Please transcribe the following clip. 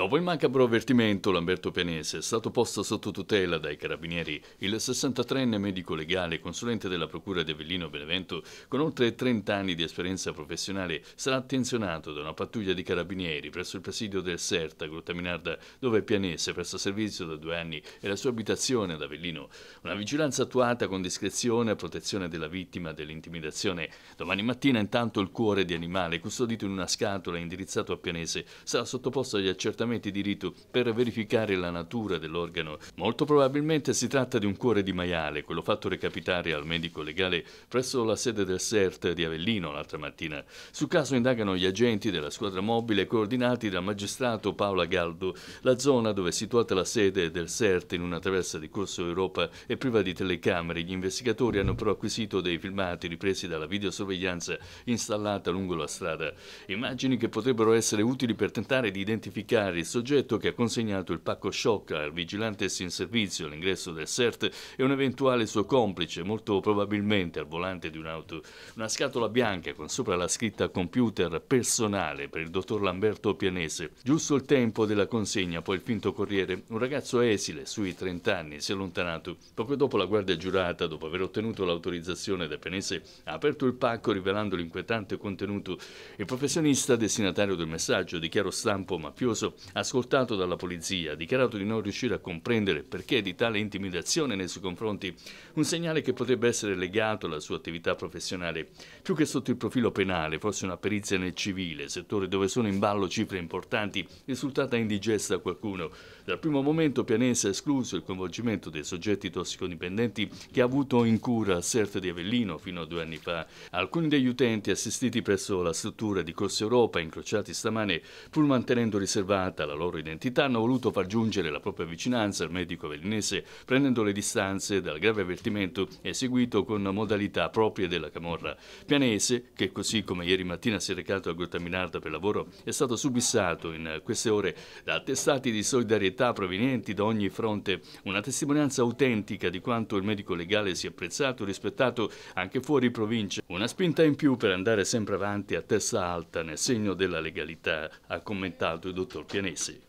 Dopo il macabro avvertimento, Lamberto Pianese è stato posto sotto tutela dai carabinieri. Il 63enne medico legale, consulente della Procura di Avellino Benevento, con oltre 30 anni di esperienza professionale, sarà attenzionato da una pattuglia di carabinieri presso il presidio del Serta, Grotta Minarda, dove Pianese presta servizio da due anni e la sua abitazione ad Avellino. Una vigilanza attuata con discrezione a protezione della vittima dell'intimidazione. Domani mattina, intanto, il cuore di animale, custodito in una scatola e indirizzato a Pianese, sarà sottoposto agli accertamenti Dipartimenti di Rito per verificare la natura dell'organo. Molto probabilmente si tratta di un cuore di maiale, quello fatto recapitare al medico legale presso la sede del CERT di Avellino l'altra mattina. Sul caso indagano gli agenti della squadra mobile coordinati dal magistrato Paola Galdo. La zona dove è situata la sede del CERT in una traversa di Corso Europa è priva di telecamere. Gli investigatori hanno però acquisito dei filmati ripresi dalla videosorveglianza installata lungo la strada. Immagini che potrebbero essere utili per tentare di identificare il soggetto che ha consegnato il pacco shock al vigilante in servizio all'ingresso del CERT e un eventuale suo complice, molto probabilmente al volante di un'auto. Una scatola bianca con sopra la scritta computer personale per il dottor Lamberto Pianese. Giusto il tempo della consegna, poi il finto corriere, un ragazzo esile, sui 30 anni, si è allontanato. Poco dopo la guardia giurata, dopo aver ottenuto l'autorizzazione da Pianese, ha aperto il pacco rivelando l'inquietante contenuto. Il professionista destinatario del messaggio di chiaro stampo mafioso ascoltato dalla polizia, ha dichiarato di non riuscire a comprendere perché di tale intimidazione nei suoi confronti, un segnale che potrebbe essere legato alla sua attività professionale, più che sotto il profilo penale, forse una perizia nel civile, settore dove sono in ballo cifre importanti, risultata indigesta a qualcuno. Dal primo momento Pianese ha escluso il coinvolgimento dei soggetti tossicodipendenti che ha avuto in cura a Serf di Avellino fino a due anni fa. Alcuni degli utenti assistiti presso la struttura di Corsa Europa, incrociati stamane, pur mantenendo riservati negata la loro identità, hanno voluto far giungere la propria vicinanza al medico velinese, prendendo le distanze dal grave avvertimento eseguito con modalità proprie della camorra. Pianese, che così come ieri mattina si è recato a Grottaminarda per lavoro, è stato subissato in queste ore da attestati di solidarietà provenienti da ogni fronte, una testimonianza autentica di quanto il medico legale sia apprezzato e rispettato anche fuori provincia, una spinta in più per andare sempre avanti a testa alta nel segno della legalità, ha commentato il dottor Pianese. Genesi.